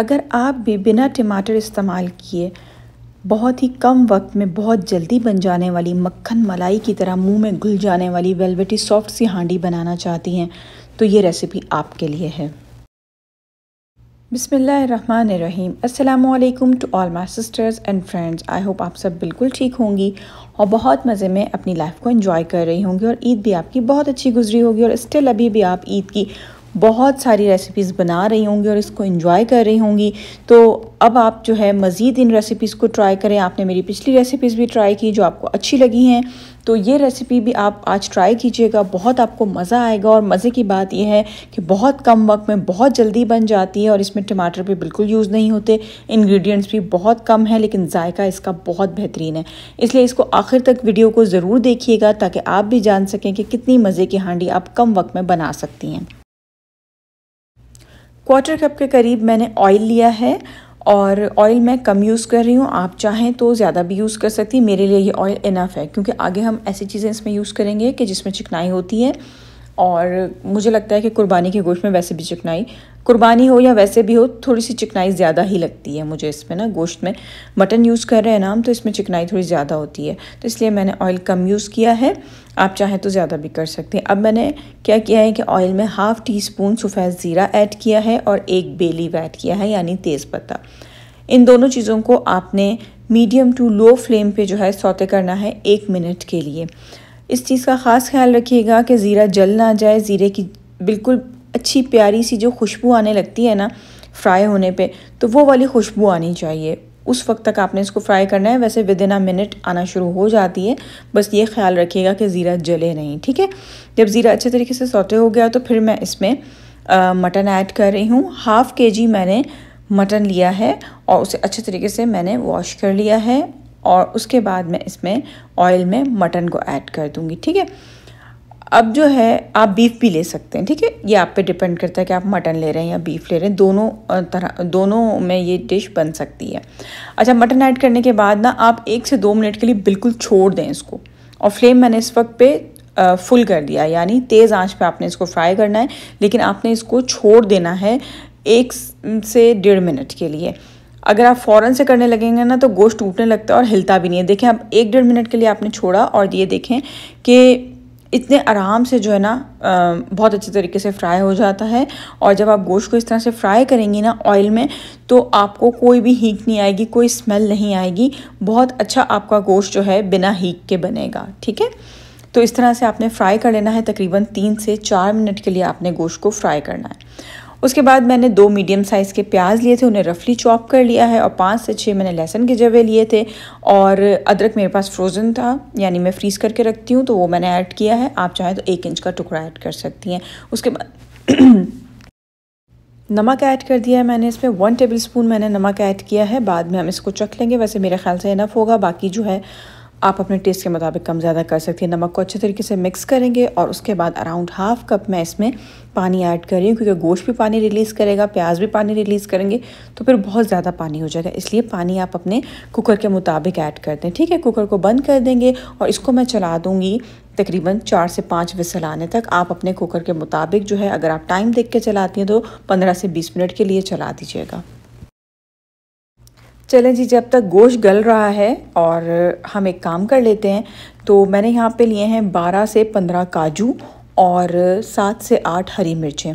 अगर आप भी बिना टमाटर इस्तेमाल किए बहुत ही कम वक्त में बहुत जल्दी बन जाने वाली मक्खन मलाई की तरह मुंह में घुल जाने वाली वेलवेटी सॉफ्ट सी हांडी बनाना चाहती हैं तो ये रेसिपी आपके लिए है बिसमीम अल्लाम to all my sisters and friends I hope आप सब बिल्कुल ठीक होंगी और बहुत मज़े में अपनी लाइफ को इन्जॉय कर रही होंगी और ईद भी आपकी बहुत अच्छी गुजरी होगी और स्टिल अभी भी आप ईद की बहुत सारी रेसिपीज़ बना रही होंगी और इसको इंजॉय कर रही होंगी तो अब आप जो है मज़ीद इन रेसिपीज़ को ट्राई करें आपने मेरी पिछली रेसिपीज़ भी ट्राई की जो आपको अच्छी लगी हैं तो ये रेसिपी भी आप आज ट्राई कीजिएगा बहुत आपको मज़ा आएगा और मज़े की बात यह है कि बहुत कम वक्त में बहुत जल्दी बन जाती है और इसमें टमाटर भी बिल्कुल यूज़ नहीं होते इंग्रेडिएंट्स भी बहुत कम है लेकिन जायका इसका बहुत बेहतरीन है इसलिए इसको आखिर तक वीडियो को ज़रूर देखिएगा ताकि आप भी जान सकें कि कितनी मज़े की हांडी आप कम वक्त में बना सकती हैं क्वार्टर कप के करीब मैंने ऑयल लिया है और ऑयल मैं कम यूज़ कर रही हूँ आप चाहें तो ज़्यादा भी यूज़ कर सकती मेरे लिए ये ऑयल इनफ है क्योंकि आगे हम ऐसी चीज़ें इसमें यूज़ करेंगे कि जिसमें चिकनाई होती है और मुझे लगता है कि कुर्बानी के गोश्त में वैसे भी चिकनाई कुर्बानी हो या वैसे भी हो थोड़ी सी चिकनाई ज़्यादा ही लगती है मुझे इसमें ना गोश्त में मटन यूज़ कर रहे हैं ना हम तो इसमें चिकनाई थोड़ी ज़्यादा होती है तो इसलिए मैंने ऑयल कम यूज़ किया है आप चाहें तो ज़्यादा भी कर सकते हैं अब मैंने क्या किया है कि ऑयल में हाफ़ टी स्पून सफ़ेद ज़ीरा ऐड किया है और एक बेलीव ऐड किया है यानी तेज़पत्ता इन दोनों चीज़ों को आपने मीडियम टू लो फ्लेम पर जो है सौते करना है एक मिनट के लिए इस चीज़ का ख़ास ख्याल रखिएगा कि ज़ीरा जल ना जाए ज़ीरे की बिल्कुल अच्छी प्यारी सी जो खुशबू आने लगती है ना फ्राई होने पे तो वो वाली खुशबू आनी चाहिए उस वक्त तक आपने इसको फ्राई करना है वैसे विद इन अ मिनट आना शुरू हो जाती है बस ये ख्याल रखिएगा कि ज़ीरा जले नहीं ठीक है जब ज़ीरा अच्छे तरीके से सौटे हो गया तो फिर मैं इसमें मटन ऐड कर रही हूँ हाफ़ के जी मैंने मटन लिया है और उसे अच्छे तरीके से मैंने वॉश कर लिया है और उसके बाद मैं इसमें ऑयल में मटन को ऐड कर दूँगी ठीक है अब जो है आप बीफ भी ले सकते हैं ठीक है ये आप पे डिपेंड करता है कि आप मटन ले रहे हैं या बीफ ले रहे हैं दोनों तरह दोनों में ये डिश बन सकती है अच्छा मटन ऐड करने के बाद ना आप एक से दो मिनट के लिए बिल्कुल छोड़ दें इसको और फ्लेम मैंने इस वक्त पे फुल कर दिया यानी तेज़ आँच पर आपने इसको फ्राई करना है लेकिन आपने इसको छोड़ देना है एक से डेढ़ मिनट के लिए अगर आप फ़ौरन से करने लगेंगे ना तो गोश्त टूटने लगता है और हिलता भी नहीं है देखें आप एक डेढ़ मिनट के लिए आपने छोड़ा और ये देखें कि इतने आराम से जो है ना बहुत अच्छे तरीके से फ्राई हो जाता है और जब आप गोश्त को इस तरह से फ्राई करेंगी ना ऑयल में तो आपको कोई भी हीट नहीं आएगी कोई स्मेल नहीं आएगी बहुत अच्छा आपका गोश्त जो है बिना हीट के बनेगा ठीक है तो इस तरह से आपने फ्राई कर लेना है तकरीबन तीन से चार मिनट के लिए आपने गोश्त को फ्राई करना है उसके बाद मैंने दो मीडियम साइज़ के प्याज लिए थे उन्हें रफली चॉप कर लिया है और पाँच से छः मैंने लहसुन के जवे लिए थे और अदरक मेरे पास फ्रोज़न था यानी मैं फ्रीज़ करके रखती हूँ तो वो मैंने ऐड किया है आप चाहें तो एक इंच का टुकड़ा ऐड कर सकती हैं उसके बाद नमक ऐड कर दिया है मैंने इसमें वन टेबल स्पून मैंने नमक ऐड किया है बाद में हम इसको चख लेंगे वैसे मेरे ख्याल से इनफ होगा बाकी जो है आप अपने टेस्ट के मुताबिक कम ज़्यादा कर सकती हैं नमक को अच्छे तरीके से मिक्स करेंगे और उसके बाद अराउंड हाफ कप मैं इसमें पानी ऐड कर रही हूँ क्योंकि गोश्त भी पानी रिलीज़ करेगा प्याज भी पानी रिलीज़ करेंगे तो फिर बहुत ज़्यादा पानी हो जाएगा इसलिए पानी आप अपने कुकर के मुताबिक ऐड कर दें ठीक है कुकर को बंद कर देंगे और इसको मैं चला दूँगी तकरीबन चार से पाँच विसल आने तक आप अपने कुकर के मुताबिक जो है अगर आप टाइम देख के चलाती हैं तो पंद्रह से बीस मिनट के लिए चला दीजिएगा चलें जी जब तक गोश्त गल रहा है और हम एक काम कर लेते हैं तो मैंने यहाँ पे लिए हैं 12 से 15 काजू और सात से आठ हरी मिर्चें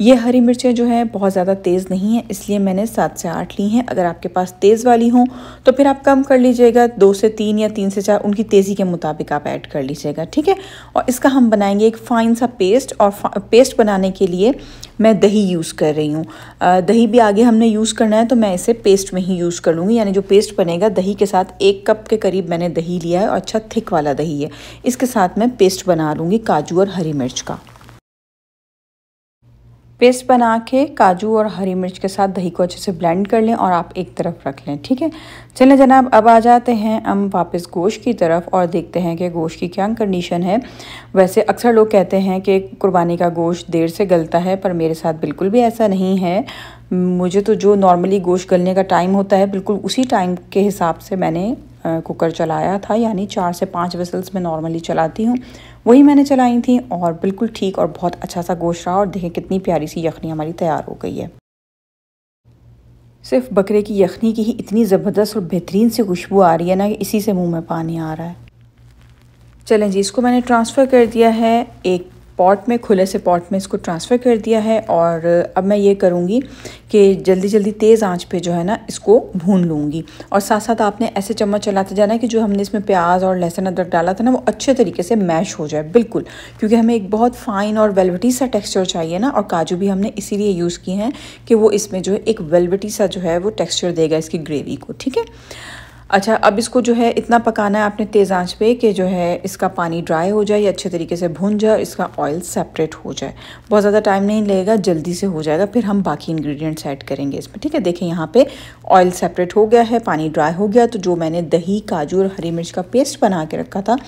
ये हरी मिर्चें जो है बहुत ज़्यादा तेज़ नहीं हैं इसलिए मैंने सात से आठ ली हैं अगर आपके पास तेज़ वाली हों तो फिर आप कम कर लीजिएगा दो से तीन या तीन से चार उनकी तेज़ी के मुताबिक आप ऐड कर लीजिएगा ठीक है और इसका हम बनाएंगे एक फ़ाइन सा पेस्ट और पेस्ट बनाने के लिए मैं दही यूज़ कर रही हूँ दही भी आगे हमने यूज़ करना है तो मैं इसे पेस्ट में ही यूज़ कर लूँगी यानी जो पेस्ट बनेगा दही के साथ एक कप के करीब मैंने दही लिया है और अच्छा थिक वाला दही है इसके साथ मैं पेस्ट बना लूँगी काजू और हरी मिर्च का पेस्ट बना के काजू और हरी मिर्च के साथ दही को अच्छे से ब्लेंड कर लें और आप एक तरफ रख लें ठीक है चलें जनाब अब आ जाते हैं हम वापस गोश्त की तरफ और देखते हैं कि गोश्त की क्या कंडीशन है वैसे अक्सर लोग कहते हैं कि कुर्बानी का गोश्त देर से गलता है पर मेरे साथ बिल्कुल भी ऐसा नहीं है मुझे तो जो नॉर्मली गोश्त गलने का टाइम होता है बिल्कुल उसी टाइम के हिसाब से मैंने कुकर चलाया था यानी चार से पाँच वसल्स में नॉर्मली चलाती हूँ वही मैंने चलाई थी और बिल्कुल ठीक और बहुत अच्छा सा गोश्त रहा और देखें कितनी प्यारी सी यखनी हमारी तैयार हो गई है सिर्फ बकरे की यखनी की ही इतनी ज़बरदस्त और बेहतरीन सी खुशबू आ रही है ना कि इसी से मुंह में पानी आ रहा है चलें जी इसको मैंने ट्रांसफ़र कर दिया है एक पॉट में खुले से पॉट में इसको ट्रांसफ़र कर दिया है और अब मैं ये करूँगी कि जल्दी जल्दी तेज़ आंच पे जो है ना इसको भून लूँगी और साथ साथ आपने ऐसे चम्मच चलाते जाना है कि जो हमने इसमें प्याज और लहसुन अदरक डाला था ना वो अच्छे तरीके से मैश हो जाए बिल्कुल क्योंकि हमें एक बहुत फ़ाइन और वेलवटी सा टेक्स्चर चाहिए ना और काजू भी हमने इसीलिए यूज़ किए हैं कि वो इसमें जो है एक वेलवटी सा जो है वो टेक्स्चर देगा इसकी ग्रेवी को ठीक है अच्छा अब इसको जो है इतना पकाना है आपने तेज़ आंच पे कि जो है इसका पानी ड्राई हो जाए या अच्छे तरीके से भुन जाए इसका ऑयल सेपरेट हो जाए बहुत ज़्यादा टाइम नहीं लगेगा जल्दी से हो जाएगा फिर हम बाकी इंग्रेडिएंट्स ऐड करेंगे इसमें ठीक है देखें यहाँ पे ऑयल सेपरेट हो गया है पानी ड्राई हो गया तो जो मैंने दही काजू और हरी मिर्च का पेस्ट बना के रखा था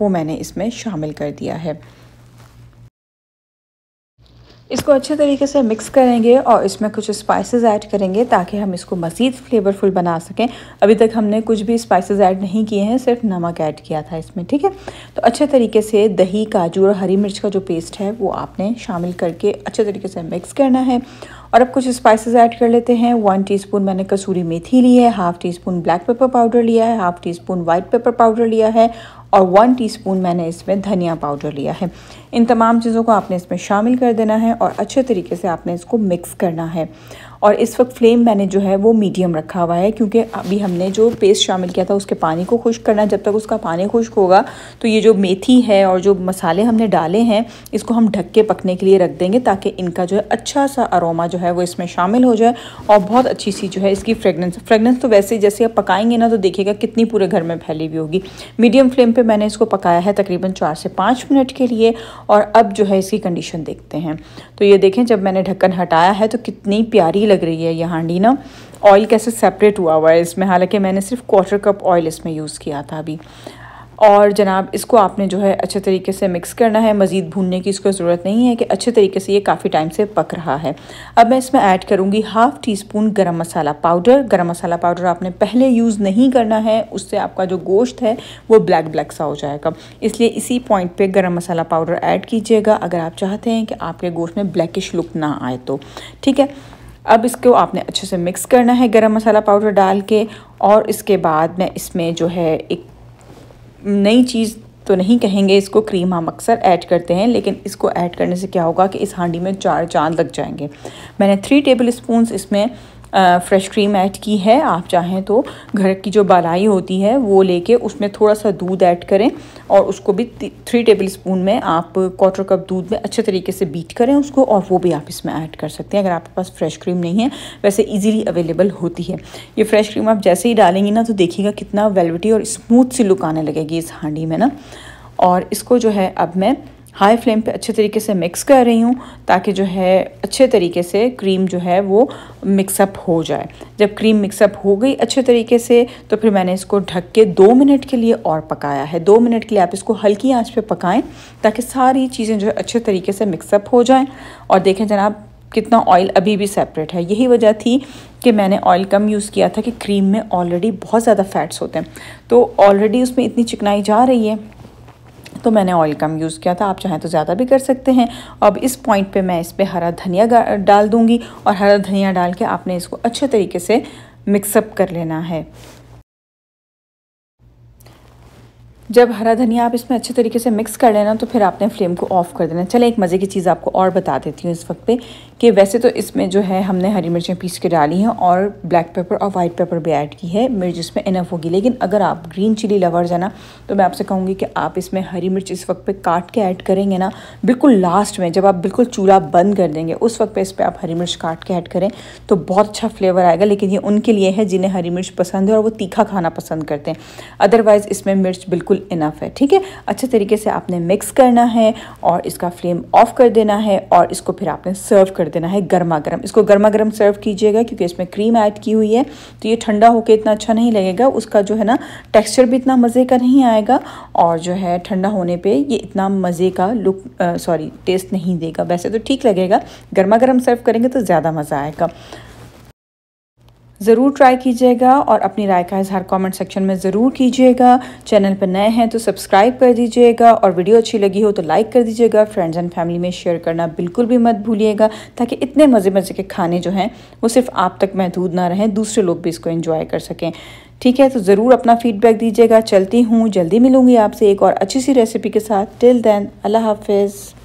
वो मैंने इसमें शामिल कर दिया है इसको अच्छे तरीके से मिक्स करेंगे और इसमें कुछ स्पाइसेस ऐड करेंगे ताकि हम इसको मज़ीद फ्लेवरफुल बना सकें अभी तक हमने कुछ भी स्पाइसेस ऐड नहीं किए हैं सिर्फ नमक ऐड किया था इसमें ठीक है तो अच्छे तरीके से दही काजू और हरी मिर्च का जो पेस्ट है वो आपने शामिल करके अच्छे तरीके से मिक्स करना है और अब कुछ स्पाइसेस ऐड कर लेते हैं वन टीस्पून मैंने कसूरी मेथी ली है half teaspoon black pepper powder लिया है half teaspoon white pepper powder लिया है और वन टीस्पून मैंने इसमें धनिया पाउडर लिया है इन तमाम चीज़ों को आपने इसमें शामिल कर देना है और अच्छे तरीके से आपने इसको मिक्स करना है और इस वक्त फ्लेम मैंने जो है वो मीडियम रखा हुआ है क्योंकि अभी हमने जो पेस्ट शामिल किया था उसके पानी को खुश्क करना जब तक उसका पानी खुश्क होगा तो ये जो मेथी है और जो मसाले हमने डाले हैं इसको हम ढक के पकने के लिए रख देंगे ताकि इनका जो है अच्छा सा अरोमा जो है वो इसमें शामिल हो जाए और बहुत अच्छी सी जो है इसकी फ्रेगनेंस फ्रेगनेंस तो वैसे जैसे आप पकाएंगे ना तो देखिएगा कितनी पूरे घर में फैली हुई होगी मीडियम फ्लेम पर मैंने इसको पकाया है तकरीबन चार से पाँच मिनट के लिए और अब जो है इसकी कंडीशन देखते हैं तो ये देखें जब मैंने ढक्कन हटाया है तो कितनी प्यारी लग रही है ये हांडी ना ऑयल कैसे सेपरेट हुआ हुआ है इसमें हालांकि मैंने सिर्फ क्वार्टर कप ऑयल इसमें यूज़ किया था अभी और जनाब इसको आपने जो है अच्छे तरीके से मिक्स करना है मज़ीद भूनने की इसको ज़रूरत नहीं है कि अच्छे तरीके से ये काफ़ी टाइम से पक रहा है अब मैं इसमें ऐड करूँगी हाफ़ टी स्पून गर्म मसाला पाउडर गर्म मसाला पाउडर आपने पहले यूज़ नहीं करना है उससे आपका जो गोश्त है वो ब्लैक ब्लैक सा हो जाएगा इसलिए इसी पॉइंट पर गर्म मसाला पाउडर ऐड कीजिएगा अगर आप चाहते हैं कि आपके गोश्त में ब्लैकिश लुक ना आए तो ठीक है अब इसको आपने अच्छे से मिक्स करना है गरम मसाला पाउडर डाल के और इसके बाद मैं इसमें जो है एक नई चीज़ तो नहीं कहेंगे इसको क्रीम हम अक्सर ऐड करते हैं लेकिन इसको ऐड करने से क्या होगा कि इस हांडी में चार चांद लग जाएंगे मैंने थ्री टेबल स्पून इसमें फ्रेश क्रीम ऐड की है आप चाहें तो घर की जो बलाई होती है वो लेके उसमें थोड़ा सा दूध ऐड करें और उसको भी थ्री टेबल स्पून में आप क्वार्टर कप दूध में अच्छे तरीके से बीट करें उसको और वो भी आप इसमें ऐड कर सकते हैं अगर आपके पास फ्रेश क्रीम नहीं है वैसे ईजिली अवेलेबल होती है ये फ्रेश क्रीम आप जैसे ही डालेंगी ना तो देखिएगा कितना वेलविटी और स्मूथ सी लुक आने लगेगी इस हांडी में ना और इसको जो है अब मैं हाई फ्लेम पे अच्छे तरीके से मिक्स कर रही हूँ ताकि जो है अच्छे तरीके से क्रीम जो है वो मिक्सअप हो जाए जब क्रीम मिक्सअप हो गई अच्छे तरीके से तो फिर मैंने इसको ढक के दो मिनट के लिए और पकाया है दो मिनट के लिए आप इसको हल्की आंच पे पकाएं ताकि सारी चीज़ें जो है अच्छे तरीके से मिक्सअप हो जाएँ और देखें जनाब कितना ऑयल अभी भी सेपरेट है यही वजह थी कि मैंने ऑयल कम यूज़ किया था कि क्रीम में ऑलरेडी बहुत ज़्यादा फैट्स होते हैं तो ऑलरेडी उसमें इतनी चिकनाई जा रही है तो मैंने ऑयल कम यूज़ किया था आप चाहें तो ज़्यादा भी कर सकते हैं अब इस पॉइंट पे मैं इस पर हरा धनिया डाल दूंगी और हरा धनिया डाल के आपने इसको अच्छे तरीके से मिक्सअप कर लेना है जब हरा धनिया आप इसमें अच्छे तरीके से मिक्स कर लेना तो फिर आपने फ्लेम को ऑफ़ कर देना चले एक मज़े की चीज़ आपको और बता देती हूँ इस वक्त पे कि वैसे तो इसमें जो है हमने हरी मिर्चें पीस के डाली हैं और ब्लैक पेपर और वाइट पेपर भी ऐड की है मिर्च इसमें इनफ होगी लेकिन अगर आप ग्रीन चिली लवर्स है ना तो मैं आपसे कहूँगी कि आप इसमें हरी मिर्च इस वक्त पर काट के ऐड करेंगे ना बिल्कुल लास्ट में जब आप बिल्कुल चूल्हा बंद कर देंगे उस वक्त पर इस पर आप हरी मिर्च काट के ऐड करें तो बहुत अच्छा फ्लेवर आएगा लेकिन ये उनके लिए है जिन्हें हरी मिर्च पसंद है और वो तीखा खाना पसंद करते हैं अदरवाइज़ इसमें मिर्च बिल्कुल इनफ है ठीक है अच्छे तरीके से आपने मिक्स करना है और इसका फ्लेम ऑफ कर देना है और इसको फिर आपने सर्व कर देना है गर्मा गर्म इसको गर्मा गर्म सर्व कीजिएगा क्योंकि इसमें क्रीम ऐड की हुई है तो ये ठंडा होकर इतना अच्छा नहीं लगेगा उसका जो है ना टेक्स्चर भी इतना मज़े का नहीं आएगा और जो है ठंडा होने पर ये इतना मज़े का लुक सॉरी टेस्ट नहीं देगा वैसे तो ठीक लगेगा गर्मा गर्म सर्व करेंगे तो ज़्यादा मज़ा आएगा ज़रूर ट्राई कीजिएगा और अपनी राय का इजहार कमेंट सेक्शन में ज़रूर कीजिएगा चैनल पर नए हैं तो सब्सक्राइब कर दीजिएगा और वीडियो अच्छी लगी हो तो लाइक कर दीजिएगा फ्रेंड्स एंड फैमिली में शेयर करना बिल्कुल भी मत भूलिएगा ताकि इतने मज़े मज़े के खाने जो हैं वो सिर्फ आप तक महदूद ना रहें दूसरे लोग भी इसको इन्जॉय कर सकें ठीक है तो ज़रूर अपना फीडबैक दीजिएगा चलती हूँ जल्दी मिलूँगी आपसे एक और अच्छी सी रेसिपी के साथ टिल दैन अल्लाह हाफिज़